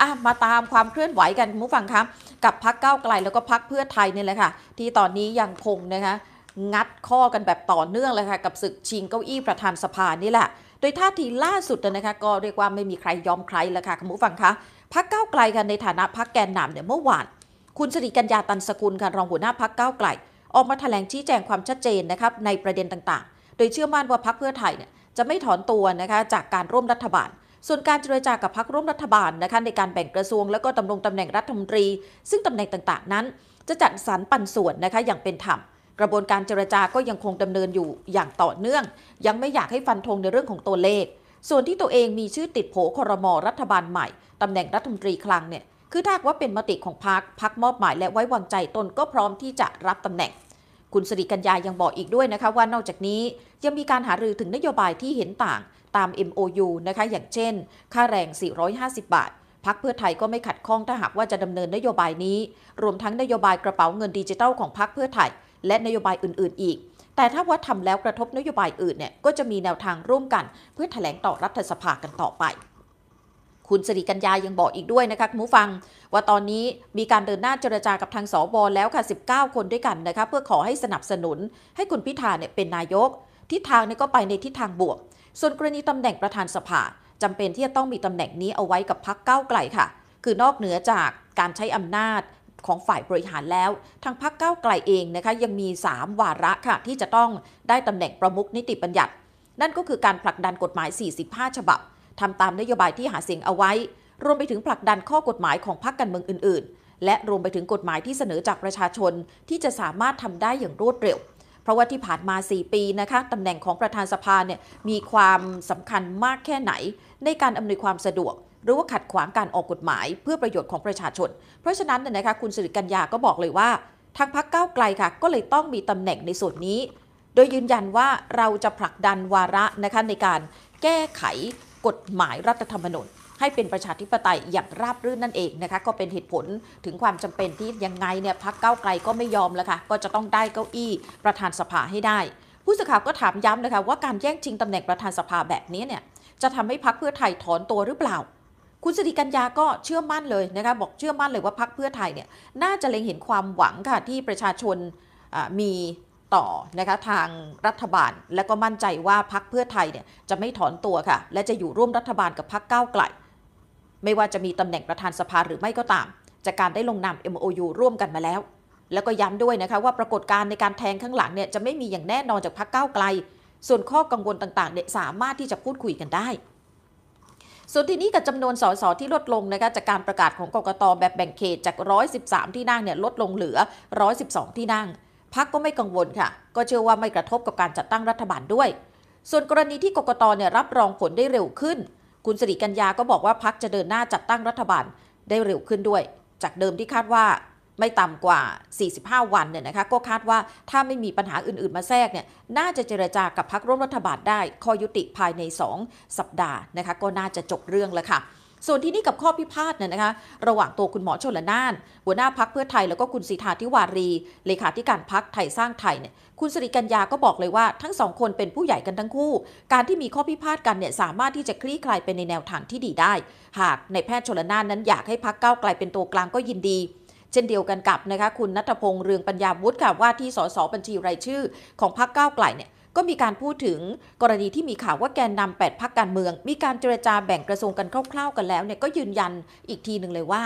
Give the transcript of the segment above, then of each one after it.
อ่ะมาตามความเคลื่อนไหวกันมุฟังคะกับพักเก้าไกลแล้วก็พักเพื่อไทยนี่แหละค่ะ ที่ตอนนี้ยังคงนะคะงัดข้อกันแบบต่อเนื่องเลยค่ะกับศึกชิงเก้าอี้ประธานสภานี่แหละ โดยท่าทีล่าสุดนะคะ ก็เรียกว่าไม่มีใครยอมใครแล้วค่ะคุณผู้ฟังคะพักเก้าไกลกันในฐานะพักแกนนำเนี่ยเมื่อวาน คุณสิริกัญญาตันสกุลค่ะรองหัวหน้าพักเก้าไกล ออกมาแถลงชี้แจงความชัดเจนนะครับ ในประเด็นต่างๆ โดยเชื่อมั่นว่าพักเพื่อไทยเนี่ยจะไม่ถอนตัวนะคะจากการร่วมรัฐบาลส่วนการเจรจากับพักร่วมรัฐบาลนะคะในการแบ่งกระทรวงและก็ดำรงตำแหน่งรัฐมนตรี ซึ่งตำแหน่งต่างๆนั้น จะจัดสรรปันส่วนนะคะอย่างเป็นธรรมกระบวนการเจรจาก็ยังคงดำเนินอยู่อย่างต่อเนื่อง ยังไม่อยากให้ฟันธงในเรื่องของตัวเลข ส่วนที่ตัวเองมีชื่อติดโผครมรัฐบาลใหม่ตำแหน่งรัฐมนตรีคลังเนี่ยคือถ้าว่าเป็นมติของพักพักมอบหมายและไว้วางใจตนก็พร้อมที่จะรับตำแหน่ง คุณสิริกัญญายังบอกอีกด้วยนะคะ ว่านอกจากนี้ยังมีการหารือถึงนโยบายที่เห็นต่างตาม MOU นะคะ อย่างเช่น ค่าแรง 450 บาท พักเพื่อไทยก็ไม่ขัดข้องถ้าหากว่าจะดำเนินนโยบายนี้ รวมทั้งนโยบายกระเป๋าเงินดิจิทัลของพักเพื่อไทย และนโยบายอื่นๆอีก แต่ถ้าว่าทำแล้วกระทบนโยบายอื่นเนี่ยก็จะมีแนวทางร่วมกัน เพื่อถแถลงต่อรัฐสภากันต่อไป คุณสิริกัญญายังบอกอีกด้วยนะคะคุณผู้ฟัง ว่าตอนนี้มีการเดินหน้าเจรจากับทางสอบอแล้วค่ะ 19 คนด้วยกันนะคะเพื่อขอให้สนับสนุน ให้คุณพิธาเนี่ยเป็นนายกทิศทางนี่ก็ไปในทิศทางบวก ส่วนกรณีตำแหน่งประธานสภา จำเป็นที่จะต้องมีตำแหน่งนี้เอาไว้กับพักเก้าไกลค่ะ คือนอกเหนือจากการใช้อำนาจของฝ่ายบริหารแล้ว ทางพักเก้าไกลเองนะคะยังมี 3 วาระค่ะที่จะต้องได้ตำแหน่งประมุขนิติบัญญัติ นั่นก็คือการผลักดันกฎหมาย 45 ฉบับ ทำตามนโยบายที่หาเสียงเอาไว้ รวมไปถึงผลักดันข้อกฎหมายของพักการเมืองอื่น ๆ และรวมไปถึงกฎหมายที่เสนอจากประชาชนที่จะสามารถทำได้อย่างรวดเร็วราะว่าที่ผ่านมา 4 ปีนะคะตำแหน่งของประธานสภาเนี่ยมีความสำคัญมากแค่ไหน ในการอำนวยความสะดวก หรือว่าขัดขวางการออกกฎหมายเพื่อประโยชน์ของประชาชน เพราะฉะนั้นนะคะคุณสิริกัญญาก็บอกเลยว่าทางพักเก้าไกลค่ะก็เลยต้องมีตำแหน่งในส่วนนี้โดยยืนยันว่าเราจะผลักดันวาระนะคะในการแก้ไขกฎหมายรัฐธรรมนูญให้เป็นประชาธิปไตยอย่างราบรื่นนั่นเองนะคะก็เป็นเหตุผลถึงความจำเป็นที่ยังไงเนี่ยพักเก้าไกลก็ไม่ยอมแล้วค่ะก็จะต้องได้เก้าอี้ประธานสภาให้ได้ ผู้สื่อข่าวก็ถามย้ำนะคะว่าการแย่งชิงตำแหน่งประธานสภาแบบนี้เนี่ยจะทำให้พักเพื่อไทยถอนตัวหรือเปล่า คุณสตริกัญญาก็เชื่อมั่นเลยนะคะบอกเชื่อมั่นเลยว่าพักเพื่อไทยเนี่ยน่าจะเล็งเห็นความหวังค่ะที่ประชาชนมีต่อนะคะทางรัฐบาล และก็มั่นใจว่าพักเพื่อไทยเนี่ยจะไม่ถอนตัวค่ะและจะอยู่ร่วมรัฐบาลกับพักก้าวไกลไม่ว่าจะมีตำแหน่งประธานสภาหรือไม่ก็ตาม จากการได้ลงนาม MOU ร่วมกันมาแล้ว แล้วก็ย้ำด้วยนะคะว่าปรากฏการณ์ในการแทงข้างหลังเนี่ยจะไม่มีอย่างแน่นอนจากพรรคก้าวไกล ส่วนข้อกังวลต่างๆเนี่ยสามารถที่จะพูดคุยกันได้ ส่วนที่นี้กับจำนวนสสที่ลดลงนะคะจากการประกาศของกกตแบบแบ่งเขตจาก 113 ที่นั่งเนี่ยลดลงเหลือ 112 ที่นั่งพักก็ไม่กังวลค่ะ ก็เชื่อว่าไม่กระทบกับการจัดตั้งรัฐบาลด้วย ส่วนกรณีที่กกตเนี่ยรับรองผลได้เร็วขึ้นคุณสิริกัญญาก็บอกว่าพักจะเดินหน้าจัดตั้งรัฐบาลได้เร็วขึ้นด้วย จากเดิมที่คาดว่าไม่ต่ำกว่า 45 วันเนี่ยนะคะก็คาดว่าถ้าไม่มีปัญหาอื่น ๆมาแทรกเนี่ยน่าจะเจรจากับพักร่วมรัฐบาลได้ข้อยุติภายใน 2 สัปดาห์นะคะก็น่าจะจบเรื่องแล้วค่ะส่วนที่นี่กับข้อพิพาทเนี่ยนะคะระหว่างตัวคุณหมอชนละนาน หัวหน้าพักเพื่อไทยแล้วก็คุณสีทาธิวารี เลขาธิการพักไทยสร้างไทยเนี่ยคุณสิริกัญญาก็บอกเลยว่าทั้งสองคนเป็นผู้ใหญ่กันทั้งคู่ การที่มีข้อพิพาทกันเนี่ยสามารถที่จะคลี่คลายไปในแนวทางที่ดีได้ หากในแพทย์ชนละนานนั้นอยากให้พักเก้าไกลเป็นตัวกลางก็ยินดี เช่นเดียวกันกับนะคะคุณนัทพงษ์เรืองปัญญาวุฒิค่ะว่าที่สสบัญชีรายชื่อ ของพักเก้าไกลเนี่ยก็มีการพูดถึงกรณีที่มีข่าวว่าแกนนำแปดพักการเมือง มีการเจรจาแบ่งกระทรวงกันคร่าว ๆ กันแล้วเนี่ยก็ยืนยันอีกทีหนึ่งเลยว่า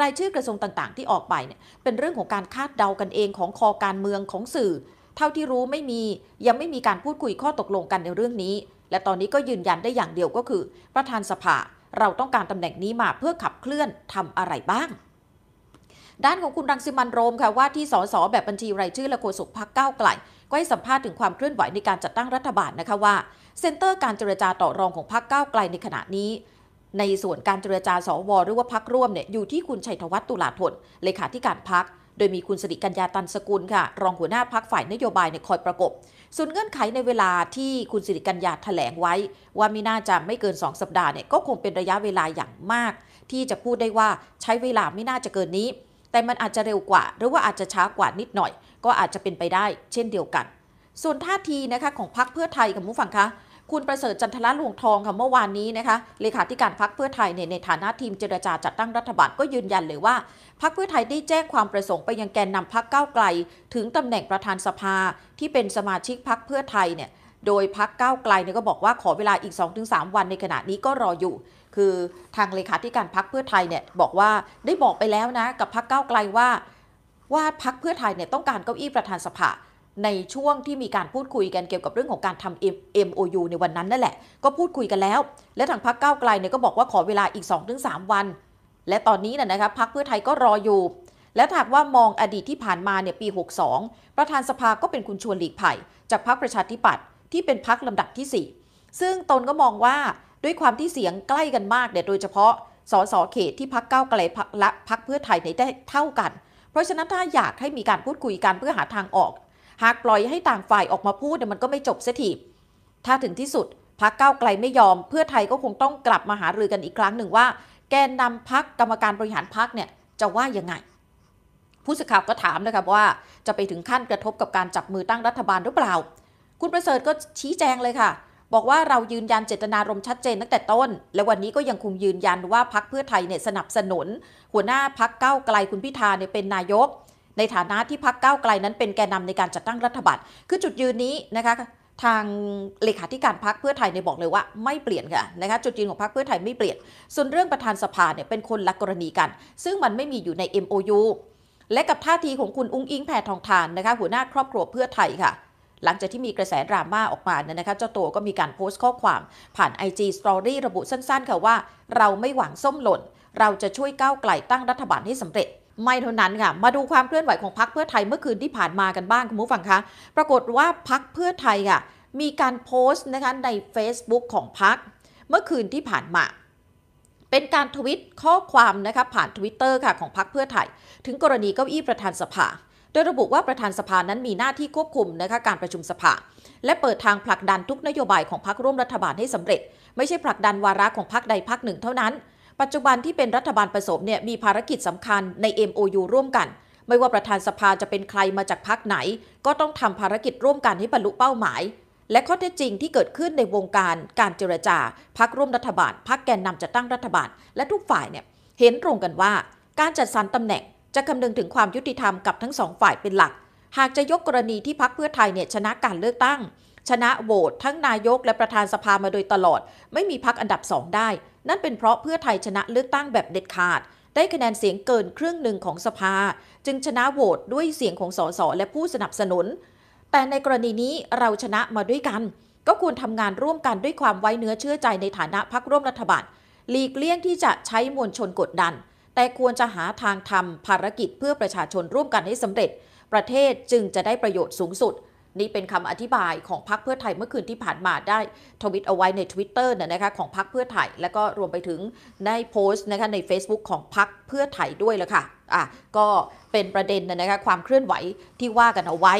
รายชื่อกระทรวงต่างๆ ที่ออกไปเนี่ยเป็นเรื่องของการคาดเดากันเองของคอการเมืองของสื่อ เท่าที่รู้ไม่มียังไม่มีการพูดคุยข้อตกลงกันในเรื่องนี้ และตอนนี้ก็ยืนยันได้อย่างเดียวก็คือ ประธานสภา เราต้องการตำแหน่งนี้มาเพื่อขับเคลื่อนทำอะไรบ้าง ด้านของคุณรังสิมันโรมค่ะว่าที่สส แบบบัญชีรายชื่อและโฆษกพักเก้าไกลก็ให้สัมภาษณ์ถึงความเคลื่อนไหวในการจัดตั้งรัฐบาลนะคะว่า เซ็นเตอร์การเจรจาต่อรองของพรรคก้าวไกลในขณะนี้ ในส่วนการเจรจาสวหรือว่าพักร่วมเนี่ยอยู่ที่คุณชัยธวัฒน์ตุลาธนเลขาธิการพักดยมีคุณสิริกัญญาตันสกุลค่ะ รองหัวหน้าพักฝ่ายนโยบายในคอยประกบส่วนเงื่อนไขในเวลาที่คุณสิริกัญญาถแถลงไว้ ว่ามีน่าจะไม่เกิน2สัปดาห์เนี่ยก็คงเป็นระยะเวลาอย่างมากที่จะพูดได้ว่าใช้เวลาไม่น่าจะเกินนี้ แต่มันอาจจะเร็วกว่า หรือว่าอาจจะช้ากว่านิดหน่อยก็อาจจะเป็นไปได้เช่นเดียวกัน ส่วนท่าทีนะคะของพักเพื่อไทยกับผู้ฟังคะ คุณประเสริฐจันทละลวงทอง ค่ะ เมื่อวานนี้นะคะเลขาธิการพักเพื่อไทยในในฐานะทีมเจรจาจัดตั้งรัฐบาลก็ยืนยันเลยว่า พักเพื่อไทยได้แจ้งความประสงค์ไปยังแกนนำพักเก้าไกล ถึงตำแหน่งประธานสภาที่เป็นสมาชิกพักเพื่อไทยเนี่ยโดยพักเก้าไกลเนี่ยก็บอกว่าขอเวลาอีก 2-3 วันในขณะนี้ก็รออยู่ คือทางเลขาธิการพักเพื่อไทยเนี่ยบอกว่าได้บอกไปแล้วนะกับพักเก้าไกลว่าว่าพักเพื่อไทยเนี่ยต้องการเก้าอี้ประธานสภาในช่วงที่มีการพูดคุยกันเกี่ยวกับเรื่องของการทำ MOU ในวันนั้นนั่นแหละ ก็พูดคุยกันแล้ว และทางพักเก้าไกลเนี่ยก็บอกว่าขอเวลาอีก 2-3 วัน และตอนนี้นะนะคะพักเพื่อไทยก็รออยู่ และหากว่ามองอดีตที่ผ่านมาเนี่ยปี 62 ประธานสภาก็เป็นคุณชวนหลีกภัยจากพรรคประชาธิปัตย์ที่เป็นพรรคลำดับที่ 4 ซึ่งตนก็มองว่าด้วยความที่เสียงใกล้กันมากเนี่ยโดยเฉพาะสสเขตที่พักเก้าไกลและพักเพื่อไทยในได้เท่ากันเพราะฉะนั้นถ้าอยากให้มีการพูดคุยกันเพื่อหาทางออก หากปล่อยให้ต่างฝ่ายออกมาพูดเนี่ยมันก็ไม่จบเสียทีถ้าถึงที่สุดพักเก้าไกลไม่ยอม เพื่อไทยก็คงต้องกลับมาหารือกันอีกครั้งหนึ่งว่า แกนนำพักกรรมการบริหารพักเนี่ย จะว่ายังไง ผู้สื่อข่าวก็ถามนะครับว่าจะไปถึงขั้นกระทบกับการจับมือตั้งรัฐบาลหรือเปล่า คุณประเสริฐก็ชี้แจงเลยค่ะบอกว่าเรายืนยันเจตนารมณ์ชัดเจนตั้งแต่ต้น และวันนี้ก็ยังคงยืนยันว่าพักเพื่อไทยเนี่ยสนับสนุน หัวหน้าพักเก้าไกลคุณพิธาเนี่ยเป็นนายก ในฐานะที่พักเก้าไกลนั้นเป็นแกนนาในการจัดตั้งรัฐบาลคือจุดยืนนี้นะคะทางเลขาธิการพักเพื่อไทยเนี่ยบอกเลยว่าไม่เปลี่ยนค่ะนะคะจุดยืนของพักเพื่อไทยไม่เปลี่ยน ส่วนเรื่องประธานสภาเนี่ยเป็นคนละกรณีกันซึ่งมันไม่มีอยู่ใน MOU และกับท่าทีของคุณอุ้งอิงแพทองทานนะคะหัวหน้าครอบครัวเพื่อไทยค่ะหลังจากที่มีกระแสดราม่าออกมาเนี่ยนะคะเจ้าตัวก็มีการโพสต์ข้อความ ผ่าน IG Story ระบุสั้น ๆค่ะว่า เราไม่หวังส้มหล่น เราจะช่วยก้าวไกล ตั้งรัฐบาลให้สำเร็จ ไม่เท่านั้นค่ะมาดูความเคลื่อนไหวของพักเพื่อไทยเมื่อคืนที่ผ่านมากันบ้าง คุณผู้ฟังคะ ปรากฏว่าพักเพื่อไทยค่ะมีการโพสต์นะคะใน Facebook ของพัก เมื่อคืนที่ผ่านมา เป็นการทวิตข้อความนะคะผ่านทวิตเตอร์ค่ะของพักเพื่อไทยถึงกรณีเก้าอี้ประธานสภาโดยระบุว่าประธานสภานั้นมีหน้าที่ควบคุมนะคะการประชุมสภา และเปิดทางผลักดันทุกนโยบายของพรรคร่วมรัฐบาลให้สำเร็จไม่ใช่ผลักดันวาระของพรรคใดพรรคหนึ่ง เท่านั้นปัจจุบันที่เป็นรัฐบาลผสมเนี่ยมีภารกิจสำคัญใน MOU ร่วมกัน ไม่ว่าประธานสภาจะเป็นใครมาจากพรรคไหน ก็ต้องทำภารกิจร่วมกันให้บรรลุเป้าหมาย และข้อเท็จจริงที่เกิดขึ้นในวงการการเจรจาพรรคร่วมรัฐบาลพรรคแกนนำจัดตั้งรัฐบาลและทุกฝ่ายเนี่ยเห็นตรงกันว่า การจัดสรรตำแหน่งจะคำนึงถึงความยุติธรรมกับทั้งสองฝ่ายเป็นหลัก หากจะยกกรณีที่พักเพื่อไทยเนี่ยชนะการเลือกตั้ง ชนะโหวตทั้งนายกและประธานสภามาโดยตลอด ไม่มีพักอันดับสองได้ นั่นเป็นเพราะเพื่อไทยชนะเลือกตั้งแบบเด็ดขาด ได้คะแนนเสียงเกินครึ่งหนึ่งของสภา จึงชนะโหวตด้วยเสียงของสสและผู้สนับสนุน แต่ในกรณีนี้เราชนะมาด้วยกัน ก็ควรทำงานร่วมกันด้วยความไว้เนื้อเชื่อใจในฐานะพักร่วมรัฐบาลหลีกเลี่ยงที่จะใช้มวลชนกดดันแต่ควรจะหาทางทำภารกิจเพื่อประชาชนร่วมกันให้สำเร็จประเทศจึงจะได้ประโยชน์สูงสุด นี่เป็นคำอธิบายของพรรคเพื่อไทยเมื่อคืนที่ผ่านมาได้ ทวิตเอาไว้ใน Twitter นะนะคะของพรรคเพื่อไทย และก็รวมไปถึงในโพสต์นะคะใน Facebook ของพรรคเพื่อไทยด้วยละค่ะอ่ะ ก็เป็นประเด็นนะนะคะความเคลื่อนไหวที่ว่ากันเอาไว้